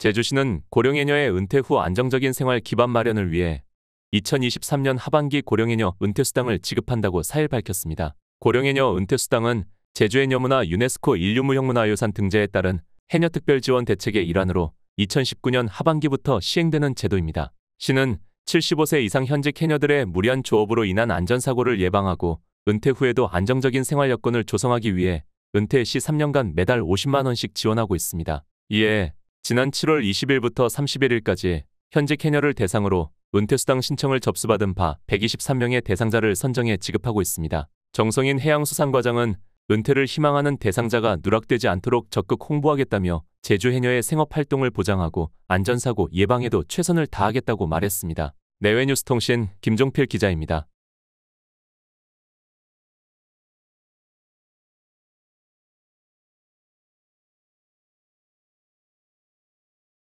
제주시는 고령해녀의 은퇴 후 안정적인 생활 기반 마련을 위해 2023년 하반기 고령해녀 은퇴수당을 지급한다고 4일 밝혔습니다. 고령해녀 은퇴수당은 제주의 녀문화 유네스코 인류무형문화유산 등재에 따른 해녀특별지원 대책의 일환으로 2019년 하반기부터 시행되는 제도입니다. 시는 75세 이상 현직 해녀들의 무리한 조업으로 인한 안전사고를 예방하고 은퇴 후에도 안정적인 생활 여건을 조성하기 위해 은퇴 시 3년간 매달 50만 원씩 지원하고 있습니다. 이에 지난 7월 20일부터 31일까지 현재 캐녀를 대상으로 은퇴수당 신청을 접수받은 바 123명의 대상자를 선정해 지급하고 있습니다. 정성인 해양수산과장은 은퇴를 희망하는 대상자가 누락되지 않도록 적극 홍보하겠다며 제주 해녀의 생업활동을 보장하고 안전사고 예방에도 최선을 다하겠다고 말했습니다. 내외뉴스통신 김종필 기자입니다.